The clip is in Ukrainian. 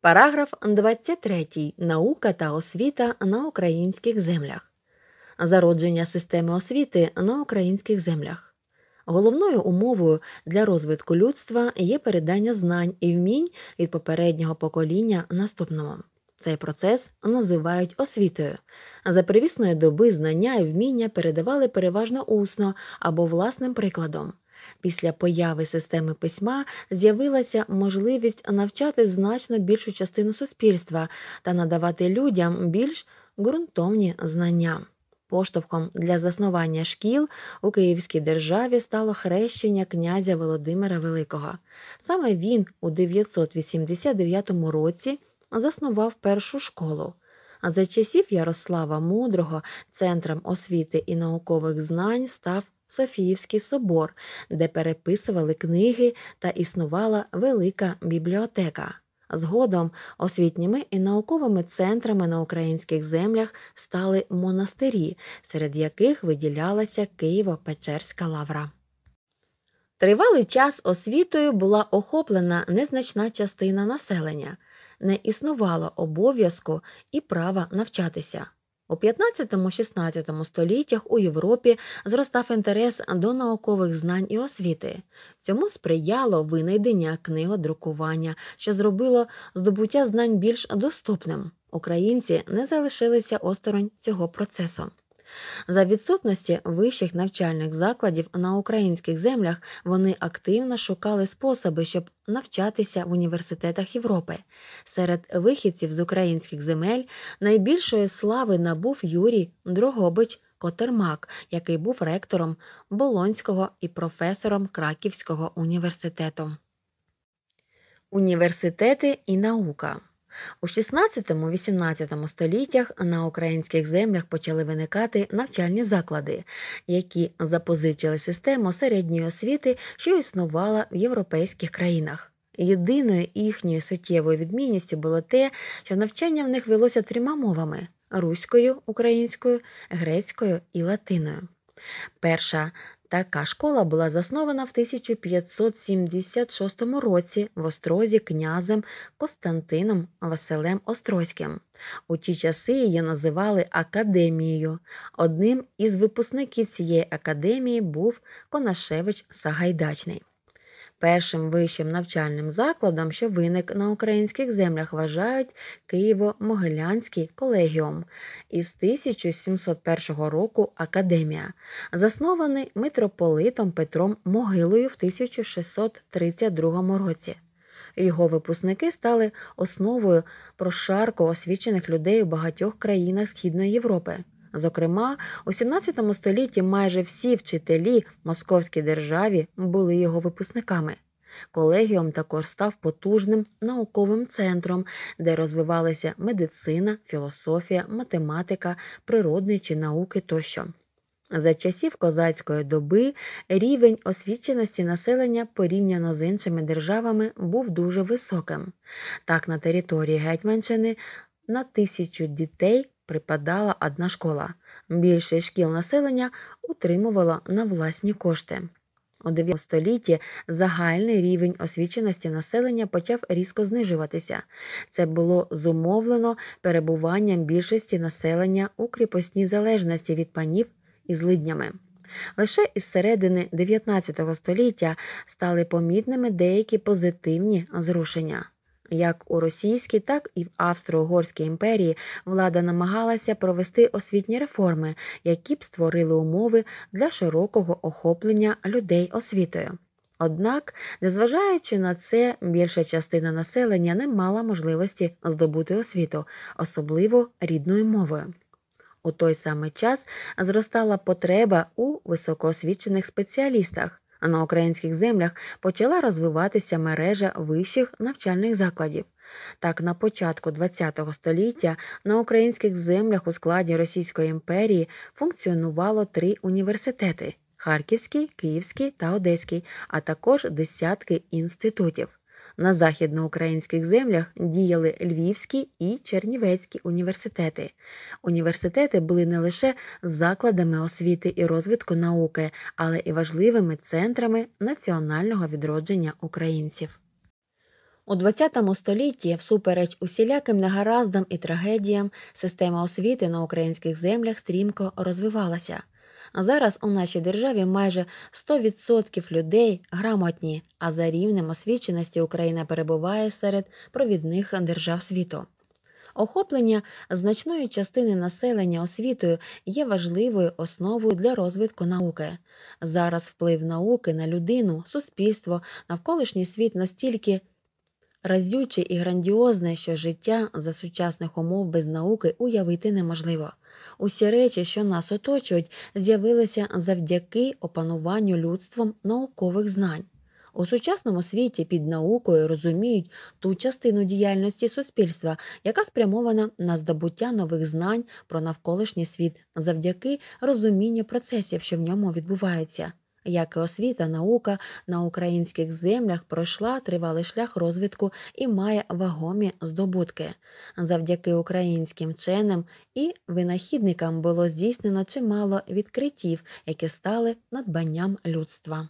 Параграф 23. Наука та освіта на українських землях. Зародження системи освіти на українських землях. Головною умовою для розвитку людства є передання знань і вмінь від попереднього покоління наступному. Цей процес називають освітою. За привісної доби знання і вміння передавали переважно усно або власним прикладом. Після появи системи письма з'явилася можливість навчати значно більшу частину суспільства та надавати людям більш ґрунтовні знання. Поштовхом для заснування шкіл у Київській державі стало хрещення князя Володимира Великого. Саме він у 989 році заснував першу школу. А за часів Ярослава Мудрого центром освіти і наукових знань став Софіївський собор, де переписували книги та існувала велика бібліотека. Згодом освітніми і науковими центрами на українських землях стали монастирі, серед яких виділялася Києво-Печерська лавра. Тривалий час освітою була охоплена незначна частина населення, не існувало обов'язку і права навчатися. У 15-16 століттях у Європі зростав інтерес до наукових знань і освіти. Цьому сприяло винайдення книгодрукування, що зробило здобуття знань більш доступним. Українці не залишилися осторонь цього процесу. За відсутності вищих навчальних закладів на українських землях вони активно шукали способи, щоб навчатися в університетах Європи. Серед вихідців з українських земель найбільшої слави набув Юрій Дрогобич. Котермак, який був ректором Болонського і професором Краківського університету. Університети і наука у 16-18 століттях на українських землях почали виникати навчальні заклади, які запозичили систему середньої освіти, що існувала в європейських країнах. Єдиною їхньою суттєвою відмінністю було те, що навчання в них велося трьома мовами руською, українською, грецькою і латиною. Перша Така школа була заснована в 1576 році в Острозі князем Костянтином Василем Острозьким. У ті часи її називали академією. Одним із випускників цієї академії був Конашевич Сагайдачний. Першим вищим навчальним закладом, що виник на українських землях, вважають Києво-Могилянський колегіум із 1701 року академія, заснований митрополитом Петром Могилою в 1632 році. Його випускники стали основою прошарку освічених людей у багатьох країнах Східної Європи. Зокрема, у 17 столітті майже всі вчителі московській державі були його випускниками. Колегіум також став потужним науковим центром, де розвивалися медицина, філософія, математика, природничі науки тощо. За часів козацької доби рівень освіченості населення порівняно з іншими державами був дуже високим. Так, на території Гетьманщини на тисячу дітей припадала одна школа. Більшість шкіл населення утримувало на власні кошти. У 9 столітті загальний рівень освіченості населення почав різко знижуватися. Це було зумовлено перебуванням більшості населення у кріпосній залежності від панів і злиднями. Лише із середини 19 століття стали помітними деякі позитивні зрушення. Як у Російській, так і в Австро-Угорській імперії влада намагалася провести освітні реформи, які б створили умови для широкого охоплення людей освітою. Однак, незважаючи на це, більша частина населення не мала можливості здобути освіту, особливо рідною мовою. У той самий час зростала потреба у високоосвічених спеціалістах. А на українських землях почала розвиватися мережа вищих навчальних закладів. Так, на початку ХХ століття на українських землях у складі Російської імперії функціонувало три університети Харківський, Київський та Одеський, а також десятки інститутів. На західноукраїнських землях діяли Львівські і Чернівецькі університети. Університети були не лише закладами освіти і розвитку науки, але і важливими центрами національного відродження українців. У ХХ столітті, всупереч усіляким негараздам і трагедіям, система освіти на українських землях стрімко розвивалася зараз у нашій державі майже 100% людей грамотні, а за рівнем освіченості Україна перебуває серед провідних держав світу. Охоплення значної частини населення освітою є важливою основою для розвитку науки. Зараз вплив науки на людину, суспільство, навколишній світ настільки разюче і грандіозне, що життя за сучасних умов без науки уявити неможливо. Усі речі, що нас оточують, з'явилися завдяки опануванню людством наукових знань. У сучасному світі під наукою розуміють ту частину діяльності суспільства, яка спрямована на здобуття нових знань про навколишній світ завдяки розумінню процесів, що в ньому відбуваються як і освіта, наука на українських землях пройшла тривалий шлях розвитку і має вагомі здобутки. Завдяки українським вченим і винахідникам було здійснено чимало відкриттів, які стали надбанням людства.